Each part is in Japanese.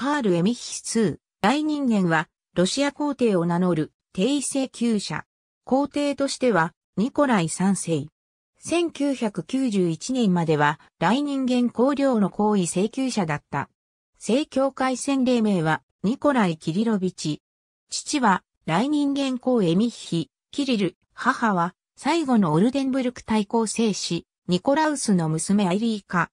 カール・エミヒスー、大人間は、ロシア皇帝を名乗る、帝位請求者。皇帝としては、ニコライ三世。1991年までは、大人間公領の皇位請求者だった。正教会宣令名は、ニコライ・キリロビチ。父は、大人間公エミヒ、キリル、母は、最後のオルデンブルク大公聖子、ニコラウスの娘アイリーカ。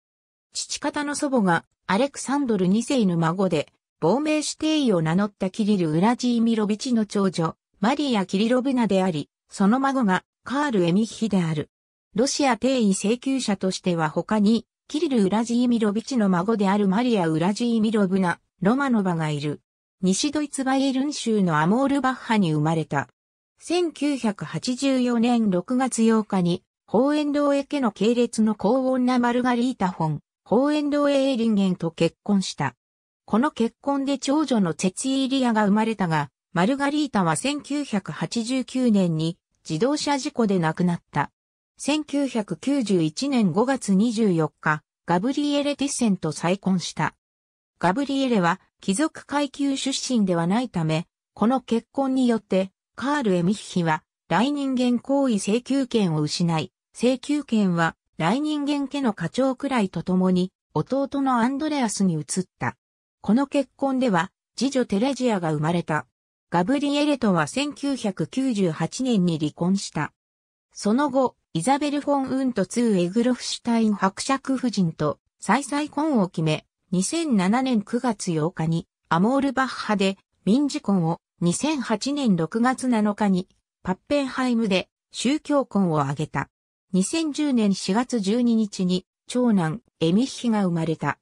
父方の祖母がアレクサンドル2世の孫で、亡命指定を名乗ったキリル・ウラジーミロビチの長女、マリア・キリロブナであり、その孫がカール・エミッヒである。ロシア定位請求者としては他に、キリル・ウラジーミロビチの孫であるマリア・ウラジーミロブナ、ロマノバがいる。西ドイツバイエルン州のアモールバッハに生まれた。1984年6月8日に、ホーエンーエ家の系列の高温なマルガリータ・フォン、ホーエンド・エーリンゲンと結婚した。この結婚で長女のチェツィーリアが生まれたが、マルガリータは1989年に自動車事故で亡くなった。1991年5月24日、ガブリエレ・ティッセンと再婚した。ガブリエレは貴族階級出身ではないため、この結婚によってカール・エミッヒは来人間行為請求権を失い、請求権は来人間家の課長くらいと共に、弟のアンドレアスに移った。この結婚では、次女テレジアが生まれた。ガブリエレとは1998年に離婚した。その後、イザベル・フォン・ウントツー・エグロフシュタイン伯爵夫人と再々婚を決め、2007年9月8日にアモールバッハで民事婚を、2008年6月7日にパッペンハイムで宗教婚を挙げた。2010年4月12日に長男エミッヒが生まれた。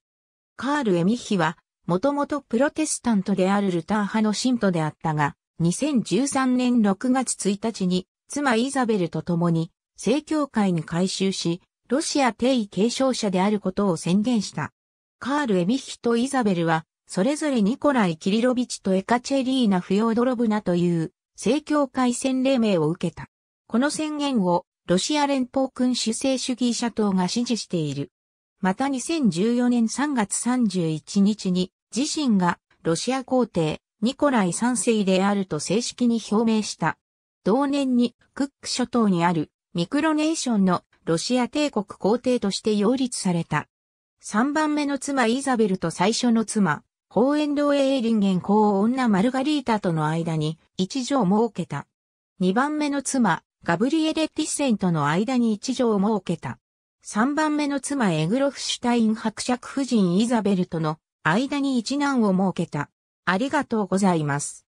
カール・エミッヒは、もともとプロテスタントであるルター派の信徒であったが、2013年6月1日に、妻イザベルと共に、正教会に改修し、ロシア定位継承者であることを宣言した。カール・エミッヒとイザベルは、それぞれニコライ・キリロビチとエカチェリーナ・フヨードロブナという、正教会洗礼名を受けた。この宣言をロシア連邦君主制主義者党が支持している。また2014年3月31日に自身がロシア皇帝ニコライ三世であると正式に表明した。同年にクック諸島にあるミクロネーションのロシア帝国皇帝として擁立された。3番目の妻イザベルと最初の妻、ホーエンドエーリンゲン公女マルガリータとの間に一条を設けた。2番目の妻、ガブリエレ・ティッセンとの間に一条を設けた。三番目の妻エグロフシュタイン伯爵夫人イザベルとの間に一男を設けた。ありがとうございます。